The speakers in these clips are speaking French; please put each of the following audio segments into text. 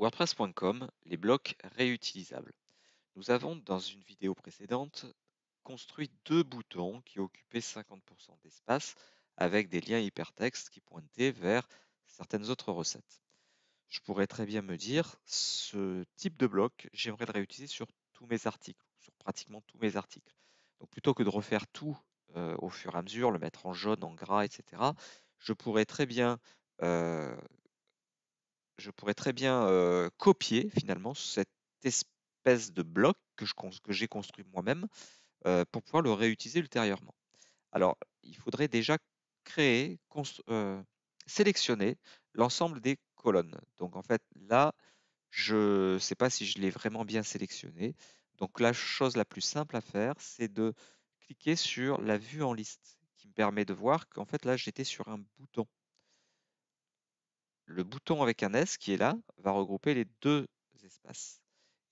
WordPress.com, les blocs réutilisables. Nous avons, dans une vidéo précédente, construit deux boutons qui occupaient 50% d'espace avec des liens hypertextes qui pointaient vers certaines autres recettes. Je pourrais très bien me dire, ce type de bloc, j'aimerais le réutiliser sur tous mes articles, sur pratiquement tous mes articles. Donc plutôt que de refaire tout euh, au fur et à mesure, le mettre en jaune, en gras, etc., je pourrais très bien euh, je pourrais très bien copier finalement cette espèce de bloc que j'ai construit moi-même pour pouvoir le réutiliser ultérieurement. Alors, il faudrait déjà créer, sélectionner l'ensemble des colonnes. Donc en fait, là, je ne sais pas si je l'ai vraiment bien sélectionné. Donc la chose la plus simple à faire, c'est de cliquer sur la vue en liste, qui me permet de voir qu'en fait là, j'étais sur un bouton le bouton avec un S qui est là va regrouper les deux espaces.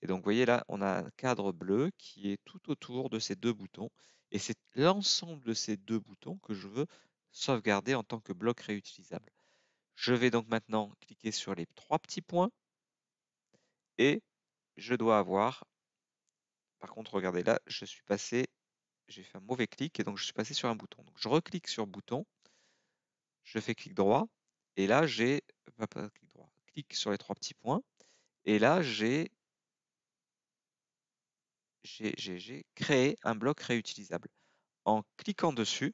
Et donc, vous voyez là, on a un cadre bleu qui est tout autour de ces deux boutons. Et c'est l'ensemble de ces deux boutons que je veux sauvegarder en tant que bloc réutilisable. Je vais donc maintenant cliquer sur les trois petits points. Et je dois avoir... Par contre, regardez là, je suis passé... J'ai fait un mauvais clic et donc je suis passé sur un bouton. Donc, je reclique sur bouton. Je fais clic droit. Et là, j'ai, clic sur les trois petits points. Et là, j'ai j'ai créé un bloc réutilisable. En cliquant dessus,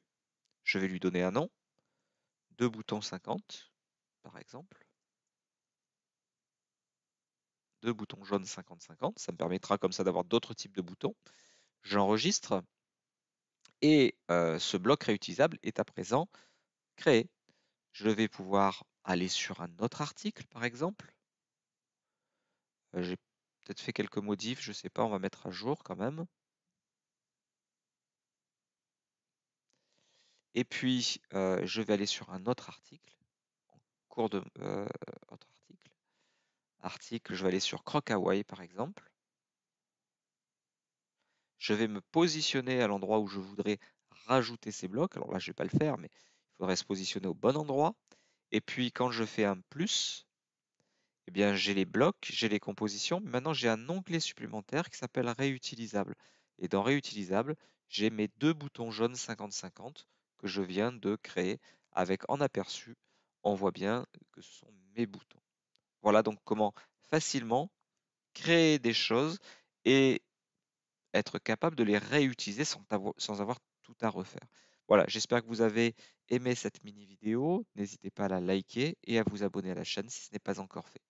je vais lui donner un nom, deux boutons 50, par exemple, deux boutons jaunes 50-50, ça me permettra comme ça d'avoir d'autres types de boutons. J'enregistre et euh, ce bloc réutilisable est à présent créé. Je vais pouvoir aller sur un autre article, par exemple. Euh, j'ai peut-être fait quelques modifs, je ne sais pas, on va mettre à jour quand même. Et puis, euh, je vais aller sur un autre article, en cours de euh, autre article. Article, je vais aller sur Crocaway, par exemple. Je vais me positionner à l'endroit où je voudrais rajouter ces blocs. Alors là, je ne vais pas le faire, mais il faudrait se positionner au bon endroit. Et puis quand je fais un plus, eh bien j'ai les blocs, j'ai les compositions. maintenant j'ai un onglet supplémentaire qui s'appelle réutilisable. Et dans réutilisable, j'ai mes deux boutons jaunes 50-50 que je viens de créer avec en aperçu. On voit bien que ce sont mes boutons. Voilà donc comment facilement créer des choses et être capable de les réutiliser sans, avoir tout à refaire. Voilà, j'espère que vous avez aimé cette mini vidéo. N'hésitez pas à la liker et à vous abonner à la chaîne si ce n'est pas encore fait.